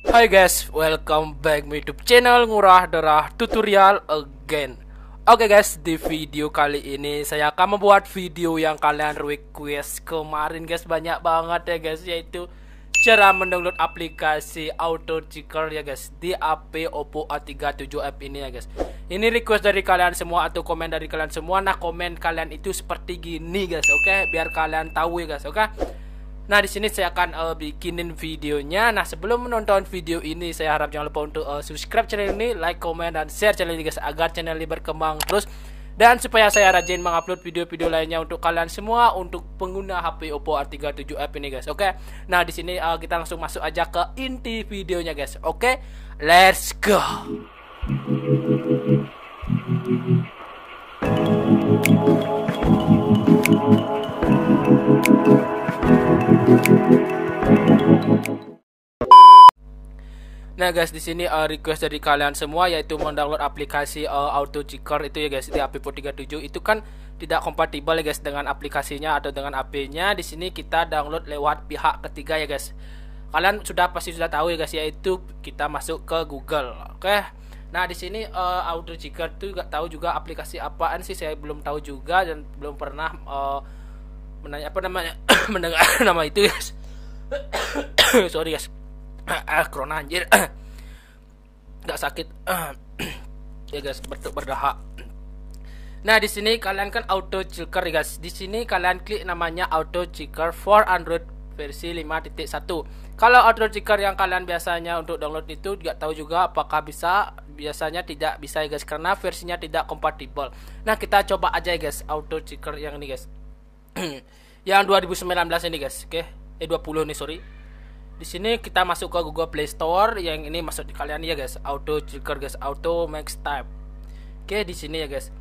Hai guys, welcome back to YouTube channel Ngurah Derah Tutorial again. Oke okay guys, di video kali ini saya akan membuat video yang kalian request kemarin guys banyak banget ya guys yaitu cara mendownload aplikasi Auto Checker ya guys di AP Oppo A37F ini ya guys. Ini request dari kalian semua atau komen dari kalian semua. Nah, komen kalian itu seperti gini guys, oke? Okay? Biar kalian tahu ya guys, oke? Okay? Nah, di sini saya akan uh, bikinin videonya. Nah, sebelum menonton video ini, saya harap jangan lupa untuk uh, subscribe channel ini, like, comment dan share channel ini guys agar channel ini berkembang terus dan supaya saya rajin mengupload video-video lainnya untuk kalian semua untuk pengguna HP Oppo R37F ini guys. Oke. Okay? Nah, di sini uh, kita langsung masuk aja ke inti videonya guys. Oke. Okay? Let's go. Nah guys, di sini uh, request dari kalian semua yaitu mendownload aplikasi uh, Auto Checker itu ya guys di AP 437 itu kan tidak kompatibel ya guys dengan aplikasinya atau dengan AP-nya. Di sini kita download lewat pihak ketiga ya guys. Kalian sudah pasti sudah tahu ya guys yaitu kita masuk ke Google. Oke. Nah, di sini uh, Auto Checker tuh nggak tahu juga aplikasi apaan sih saya belum tahu juga dan belum pernah uh, menanya apa namanya mendengar nama itu ya, guys. Sorry guys ah corona anjir nggak sakit ya guys bentuk berdahak Nah, di sini kalian kan auto checker ya guys. Di sini kalian klik namanya auto checker for Android versi 5.1. Kalau auto checker yang kalian biasanya untuk download itu nggak tahu juga apakah bisa, biasanya tidak bisa ya guys karena versinya tidak kompatibel. Nah, kita coba aja ya guys auto checker yang ini guys. yang 2019 ini guys, oke. Okay? Eh 20 nih, sorry di sini kita masuk ke Google Play Store yang ini masuk di kalian ya guys auto trigger guys auto max type oke di sini ya guys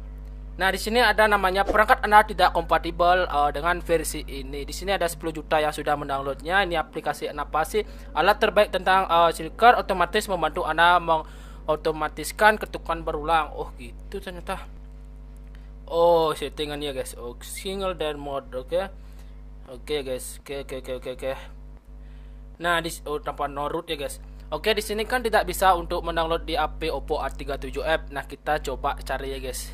nah di sini ada namanya perangkat anda tidak kompatibel uh, dengan versi ini di sini ada 10 juta yang sudah mendownloadnya ini aplikasi apa sih alat terbaik tentang uh, eh, trigger otomatis membantu anda mengotomatiskan ketukan berulang oh gitu ternyata oh settingan ya guys oh, single dan mode oke okay? oke okay, guys oke okay, oke okay, oke okay, oke okay. Nah, di oh, tanpa no root ya guys. Oke, di sini kan tidak bisa untuk mendownload di HP Oppo a 37 f Nah, kita coba cari ya guys.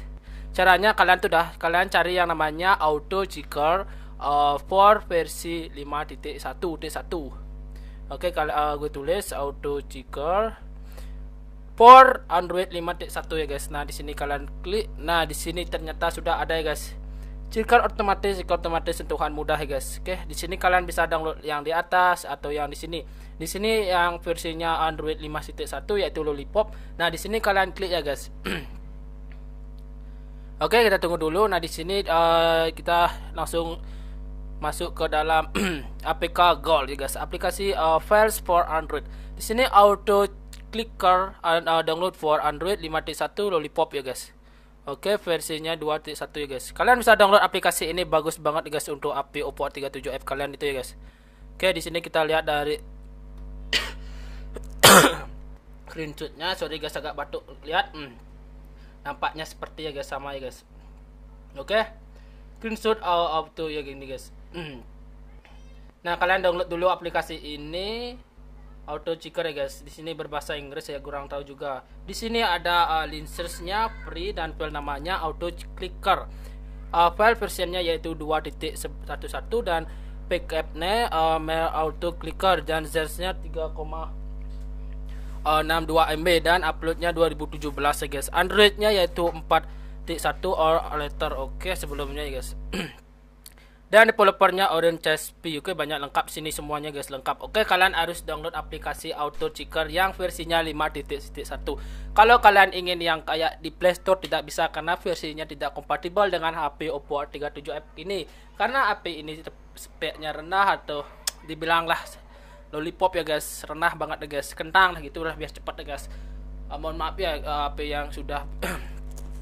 Caranya kalian tuh dah kalian cari yang namanya Auto Jigger uh, eh, for versi 5.1.1. Oke, kalau uh, eh, gue tulis Auto Jigger for Android 5.1 ya guys. Nah, di sini kalian klik. Nah, di sini ternyata sudah ada ya guys. Circle otomatis, otomatis sentuhan mudah ya guys. Oke, di sini kalian bisa download yang di atas atau yang di sini. Di sini yang versinya Android 5.1 yaitu Lollipop. Nah, di sini kalian klik ya guys. Oke, kita tunggu dulu. Nah, di sini uh, kita langsung masuk ke dalam APK Gold ya guys, aplikasi uh, Files for Android. Di sini auto clicker uh, download for Android 5.1 Lollipop ya guys. Oke, versinya 2.1 ya guys. Kalian bisa download aplikasi ini bagus banget guys untuk api Oppo 37F kalian itu ya guys. Oke, di sini kita lihat dari screenshotnya. Sorry guys agak batuk. Lihat, hmm. nampaknya seperti ya guys sama ya guys. Oke, screenshot all of ya gini guys. Hmm. nah, kalian download dulu aplikasi ini auto Clicker ya guys. Di sini berbahasa Inggris saya kurang tahu juga. Di sini ada uh, eh, linsersnya free dan file namanya auto clicker. Uh, file versionnya yaitu 2.11 dan pickupnya uh, eh, auto clicker dan zersnya 3,62 MB dan uploadnya 2017 ya guys. Androidnya yaitu 4.1 or later. Oke, okay, sebelumnya ya guys. dan developernya Orange Chespi oke banyak lengkap sini semuanya guys lengkap oke kalian harus download aplikasi Auto Checker yang versinya 5.1 kalau kalian ingin yang kayak di Play Store tidak bisa karena versinya tidak kompatibel dengan HP Oppo R37F ini karena HP ini speknya rendah atau dibilanglah lollipop ya guys rendah banget ya guys kentang lah gitu lah biar cepat ya guys uh, mohon maaf ya uh, eh, HP yang sudah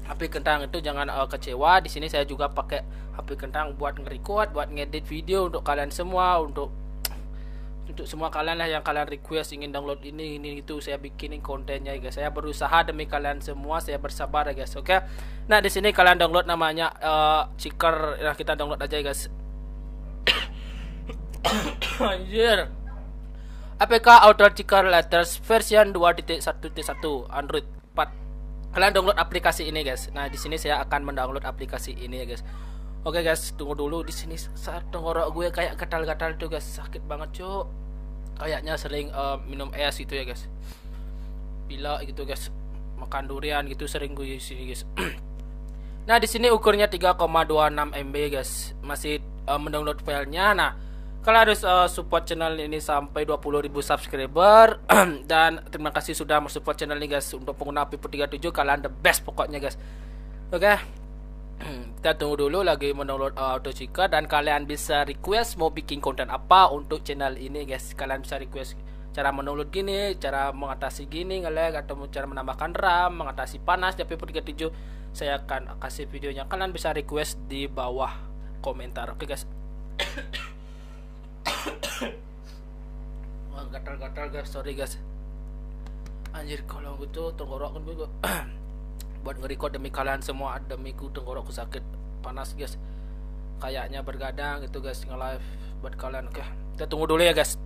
HP kentang itu jangan uh, kecewa. Di sini saya juga pakai HP kentang buat nge buat ngedit video untuk kalian semua, untuk untuk semua kalian lah yang kalian request ingin download ini ini itu saya bikinin kontennya ya guys. Saya berusaha demi kalian semua, saya bersabar ya guys. Oke. Okay? Nah, di sini kalian download namanya uh, eh, Ciker. Nah, ya, kita download aja ya guys. Anjir. APK Outdoor Ciker Letters version 2.1.1 Android 4 kalian download aplikasi ini guys nah di sini saya akan mendownload aplikasi ini ya guys oke guys tunggu dulu di sini saat tenggorok gue kayak gatal-gatal tuh guys sakit banget cuk kayaknya sering uh, minum es gitu ya guys bila gitu guys makan durian gitu sering gue sini guys nah di sini ukurnya 3,26 MB guys masih uh, mendownload filenya nah Kalian harus uh, support channel ini sampai 20.000 subscriber dan terima kasih sudah support channel ini guys untuk pengguna Vivo 37 kalian the best pokoknya guys. Oke. Okay? kita tunggu dulu lagi mendownload uh, eh, AutoCika dan kalian bisa request mau bikin konten apa untuk channel ini guys. Kalian bisa request cara menurut gini, cara mengatasi gini ngelag atau cara menambahkan RAM, mengatasi panas di P37. Saya akan kasih videonya. Kalian bisa request di bawah komentar. Oke okay, guys. gatal-gatal guys sorry guys anjir kalau gitu kan gue buat ngerekord demi kalian semua demi ku tenggorokku sakit panas guys kayaknya bergadang gitu guys nge live buat kalian oke okay. kita tunggu dulu ya guys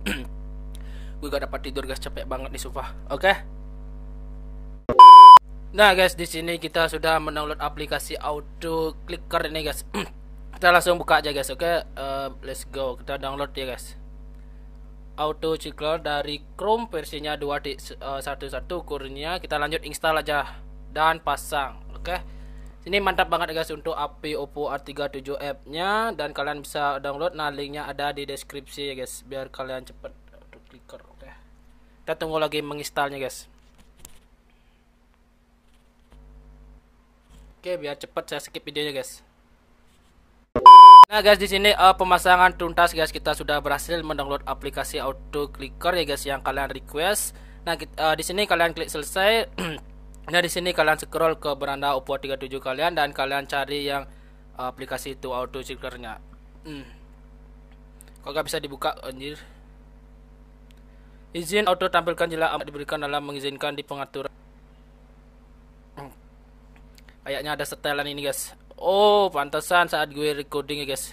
gue gak dapat tidur guys capek banget nih sumpah oke okay? Nah guys, di sini kita sudah mendownload aplikasi Auto Clicker ini guys. kita langsung buka aja guys, oke? Okay? Uh, eh, let's go. Kita download ya guys auto cycler dari Chrome versinya 2.11 kurnya eh, kita lanjut install aja dan pasang oke okay. ini mantap banget guys untuk API Oppo R37 app nya dan kalian bisa download nah linknya ada di deskripsi ya guys biar kalian cepet untuk clicker oke okay. kita tunggu lagi menginstalnya guys oke okay, biar cepet saya skip videonya guys Nah guys di sini uh, pemasangan tuntas guys kita sudah berhasil mendownload aplikasi Auto Clicker ya guys yang kalian request. Nah kita, uh, eh, di sini kalian klik selesai. nah di sini kalian scroll ke beranda Oppo 37 kalian dan kalian cari yang uh, aplikasi itu Auto Clickernya. Hmm. Kok gak bisa dibuka anjir? Izin auto tampilkan jelas diberikan dalam mengizinkan di pengaturan. Hmm. Kayaknya ada setelan ini guys. Oh, pantesan saat gue recording ya guys.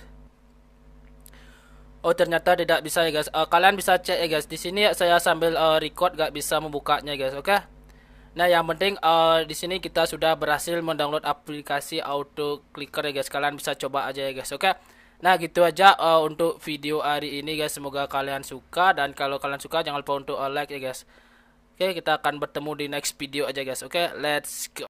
Oh ternyata tidak bisa ya guys. Uh, kalian bisa cek ya guys. Di sini ya, saya sambil uh, record gak bisa membukanya guys. Oke. Okay? Nah yang penting uh, di sini kita sudah berhasil mendownload aplikasi auto clicker ya guys. Kalian bisa coba aja ya guys. Oke. Okay? Nah gitu aja uh, untuk video hari ini guys. Semoga kalian suka dan kalau kalian suka jangan lupa untuk uh, like ya guys. Oke okay, kita akan bertemu di next video aja guys. Oke okay? let's go.